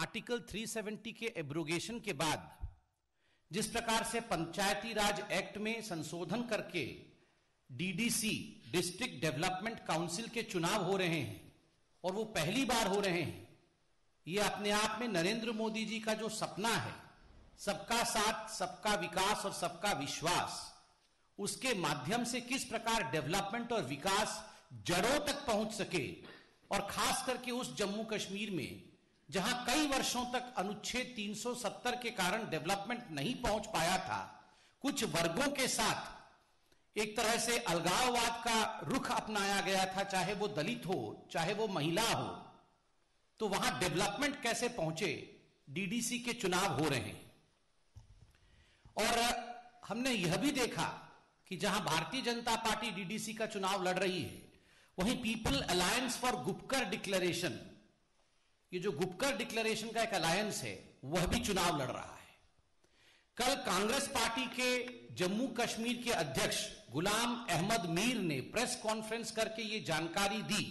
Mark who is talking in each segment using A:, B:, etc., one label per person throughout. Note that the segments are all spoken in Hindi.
A: आर्टिकल 370 के एब्रोगेशन के बाद जिस प्रकार से पंचायती राज एक्ट में संशोधन करके डीडीसी डिस्ट्रिक्ट डेवलपमेंट काउंसिल के चुनाव हो रहे हैं और वो पहली बार हो रहे हैं ये अपने आप में नरेंद्र मोदी जी का जो सपना है सबका साथ सबका विकास और सबका विश्वास उसके माध्यम से किस प्रकार डेवलपमेंट और विकास जड़ों तक पहुंच सके और खास करके उस जम्मू कश्मीर में जहां कई वर्षों तक अनुच्छेद 370 के कारण डेवलपमेंट नहीं पहुंच पाया था कुछ वर्गों के साथ एक तरह से अलगाववाद का रुख अपनाया गया था चाहे वो दलित हो चाहे वो महिला हो तो वहां डेवलपमेंट कैसे पहुंचे डीडीसी के चुनाव हो रहे हैं और हमने यह भी देखा कि जहां भारतीय जनता पार्टी डीडीसी का चुनाव लड़ रही है वहीं people alliance for Gupkar declaration कि जो गुपकर डिक्लेरेशन का एक अलायंस है वह भी चुनाव लड़ रहा है कल कांग्रेस पार्टी के जम्मू कश्मीर के अध्यक्ष गुलाम अहमद मीर ने प्रेस कॉन्फ्रेंस करके ये जानकारी दी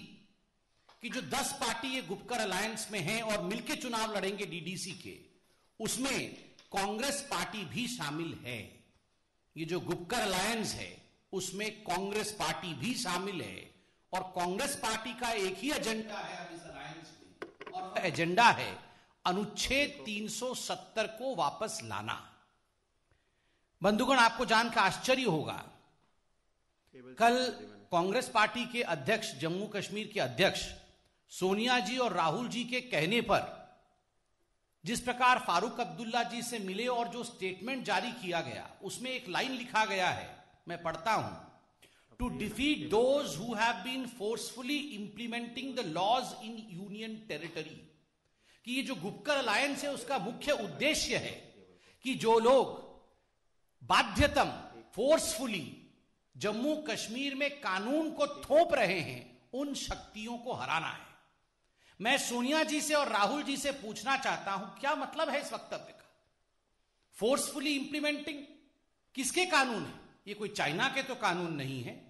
A: कि जो दस पार्टी ये गुपकर अलायंस में हैं और मिलकर चुनाव लड़ेंगे डीडीसी के उसमें कांग्रेस पार्टी भी शामिल है ये जो गुपकर अलायंस है उसमें कांग्रेस पार्टी भी शामिल है और कांग्रेस पार्टी का एक ही एजेंडा है अब इस अलायंस एजेंडा है अनुच्छेद 370 को वापस लाना बंधुगण आपको जानकर आश्चर्य होगा कल कांग्रेस पार्टी के अध्यक्ष जम्मू कश्मीर के अध्यक्ष सोनिया जी और राहुल जी के कहने पर जिस प्रकार फारूक अब्दुल्ला जी से मिले और जो स्टेटमेंट जारी किया गया उसमें एक लाइन लिखा गया है मैं पढ़ता हूं to defeat those who have been forcefully implementing the laws in union territory कि ये जो गुप्कर अलायंस है उसका मुख्य उद्देश्य है कि जो लोग बाध्यतम फोर्सफुली जम्मू कश्मीर में कानून को थोप रहे हैं उन शक्तियों को हराना है मैं सोनिया जी से और राहुल जी से पूछना चाहता हूं क्या मतलब है इस वक्तव्य का फोर्सफुली इंप्लीमेंटिंग किसके कानून है ये कोई चाइना के तो कानून नहीं है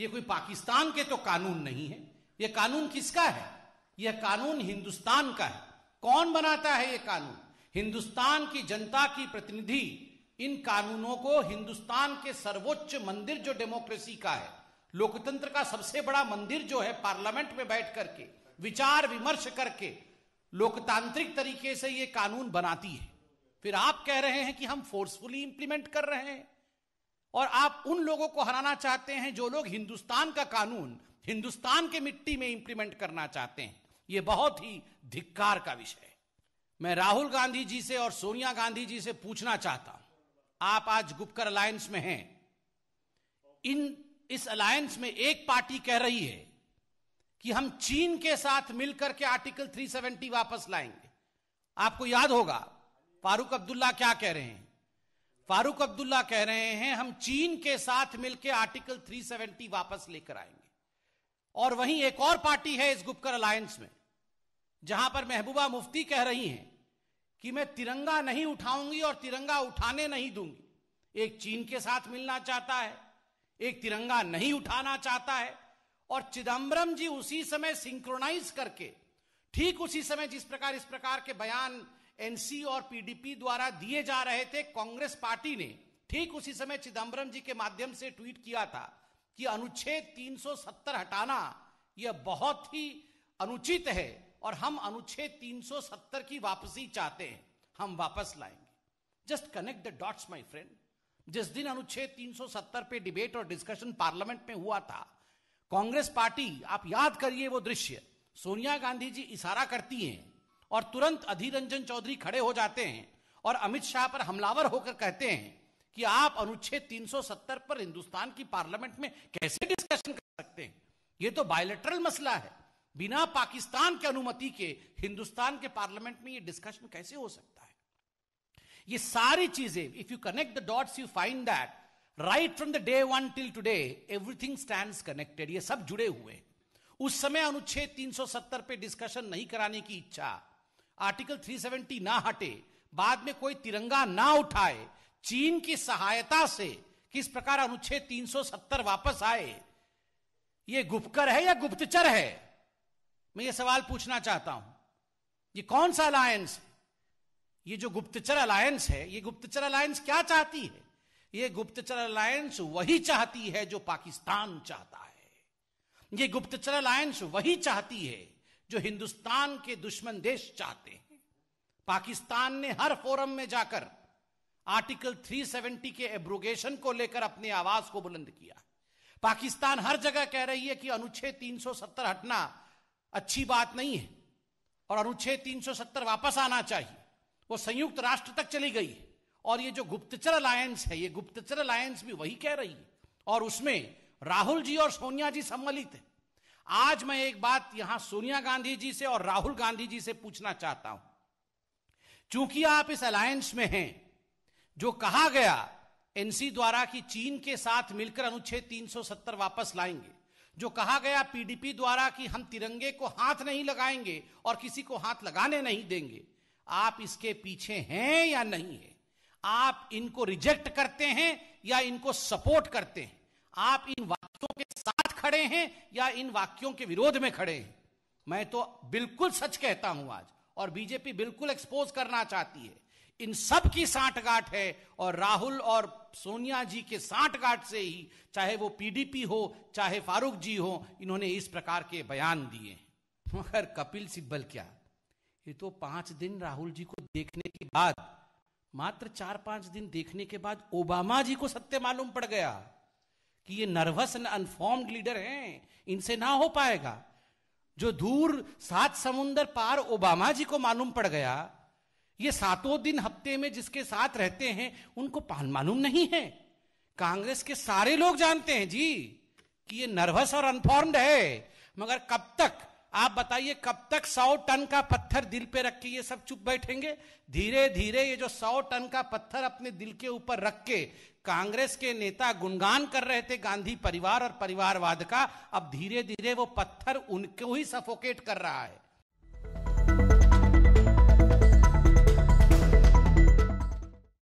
A: ये कोई पाकिस्तान के तो कानून नहीं है ये कानून किसका है यह कानून हिंदुस्तान का है कौन बनाता है ये कानून हिंदुस्तान की जनता की प्रतिनिधि इन कानूनों को हिंदुस्तान के सर्वोच्च मंदिर जो डेमोक्रेसी का है लोकतंत्र का सबसे बड़ा मंदिर जो है पार्लियामेंट में बैठ करके विचार विमर्श करके लोकतांत्रिक तरीके से ये कानून बनाती है फिर आप कह रहे हैं कि हम फोर्सफुली इंप्लीमेंट कर रहे हैं और आप उन लोगों को हराना चाहते हैं जो लोग हिंदुस्तान का कानून हिंदुस्तान के मिट्टी में इंप्लीमेंट करना चाहते हैं यह बहुत ही धिक्कार का विषय है मैं राहुल गांधी जी से और सोनिया गांधी जी से पूछना चाहता हूं आप आज गुपकर अलायंस में हैं इन इस अलायंस में एक पार्टी कह रही है कि हम चीन के साथ मिलकर के आर्टिकल 370 वापस लाएंगे आपको याद होगा फारूक अब्दुल्ला क्या कह रहे हैं फारूक अब्दुल्ला कह रहे हैं हम चीन के साथ मिलकर आर्टिकल 370 वापस लेकर आएंगे और वहीं एक और पार्टी है इस गुप्कर अलायंस में जहां पर महबूबा मुफ्ती कह रही हैं कि मैं तिरंगा नहीं उठाऊंगी और तिरंगा उठाने नहीं दूंगी एक चीन के साथ मिलना चाहता है एक तिरंगा नहीं उठाना चाहता है और चिदंबरम जी उसी समय सिंक्रोनाइज करके ठीक उसी समय जिस प्रकार इस प्रकार के बयान एनसी और पीडीपी द्वारा दिए जा रहे थे कांग्रेस पार्टी ने ठीक उसी समय चिदंबरम जी के माध्यम से ट्वीट किया था कि अनुच्छेद 370 हटाना यह बहुत ही अनुचित है और हम अनुच्छेद 370 की वापसी चाहते हैं हम वापस लाएंगे just connect the dots my friend जिस दिन अनुच्छेद 370 पे डिबेट और डिस्कशन पार्लियामेंट में हुआ था कांग्रेस पार्टी आप याद करिए वो दृश्य सोनिया गांधी जी इशारा करती हैं और तुरंत अधीर रंजन चौधरी खड़े हो जाते हैं और अमित शाह पर हमलावर होकर कहते हैं कि आप अनुच्छेद 370 पर हिंदुस्तान की पार्लियामेंट में कैसे डिस्कशन कर सकते हैं ये तो बायोलेटरल मसला है बिना पाकिस्तान के अनुमति के हिंदुस्तान के पार्लियामेंट में ये डिस्कशन कैसे हो सकता है ये सारी चीजें if you connect the dots you find that right from the day one till today everything stand connected ये सब जुड़े हुए हैं उस समय अनुच्छेद 370 पे डिस्कशन नहीं कराने की इच्छा आर्टिकल 370 ना हटे बाद में कोई तिरंगा ना उठाए चीन की सहायता से किस प्रकार अनुच्छेद 370 वापस आए ये गुप्तकर है या गुप्तचर है मैं ये सवाल पूछना चाहता हूं ये कौन सा अलायंस ये जो गुप्तचर अलायंस है ये गुप्तचर अलायंस क्या चाहती है ये गुप्तचर अलायंस वही चाहती है जो पाकिस्तान चाहता है ये गुप्तचर अलायंस वही चाहती है जो हिंदुस्तान के दुश्मन देश चाहते हैं पाकिस्तान ने हर फोरम में जाकर आर्टिकल 370 के एब्रोगेशन को लेकर अपनी आवाज को बुलंद किया पाकिस्तान हर जगह कह रही है कि अनुच्छेद 370 हटना अच्छी बात नहीं है और अनुच्छेद 370 वापस आना चाहिए वो संयुक्त राष्ट्र तक चली गई है और ये जो गुप्तचर अलायंस है ये गुप्तचर अलायंस भी वही कह रही है और उसमें राहुल जी और सोनिया जी सम्मिलित है आज मैं एक बात यहां सोनिया गांधी जी से और राहुल गांधी जी से पूछना चाहता हूं चूंकि आप इस अलायंस में हैं जो कहा गया एनसी द्वारा कि चीन के साथ मिलकर अनुच्छेद 370 वापस लाएंगे जो कहा गया पीडीपी द्वारा कि हम तिरंगे को हाथ नहीं लगाएंगे और किसी को हाथ लगाने नहीं देंगे आप इसके पीछे हैं या नहीं है आप इनको रिजेक्ट करते हैं या इनको सपोर्ट करते हैं आप इन साथ खड़े हैं या इन वाक्यों के विरोध में खड़े हैं मैं तो बिल्कुल सच कहता हूं आज और बीजेपी बिल्कुल एक्सपोज करना चाहती है इन सब की साठगांठ है और राहुल और सोनिया जी के साठगांठ से ही चाहे वो पीडीपी हो चाहे फारूक जी हो इन्होंने इस प्रकार के बयान दिए मगर कपिल सिब्बल क्या ये तो पांच दिन राहुल जी को देखने के बाद मात्र चार पांच दिन देखने के बाद ओबामा जी को सत्य मालूम पड़ गया कि ये नर्वस एंड अनफॉर्म्ड लीडर हैं इनसे ना हो पाएगा जो दूर सात समुंदर पार ओबामा जी को मालूम पड़ गया ये सातों दिन हफ्ते में जिसके साथ रहते हैं उनको मालूम नहीं है कांग्रेस के सारे लोग जानते हैं जी कि ये नर्वस और अनफॉर्म्ड है मगर कब तक आप बताइए कब तक सौ टन का पत्थर दिल पे रख के ये सब चुप बैठेंगे धीरे धीरे ये जो सौ टन का पत्थर अपने दिल के ऊपर रख के कांग्रेस के नेता गुणगान कर रहे थे गांधी परिवार और परिवारवाद का अब धीरे धीरे वो पत्थर उनको ही सफोकेट कर रहा है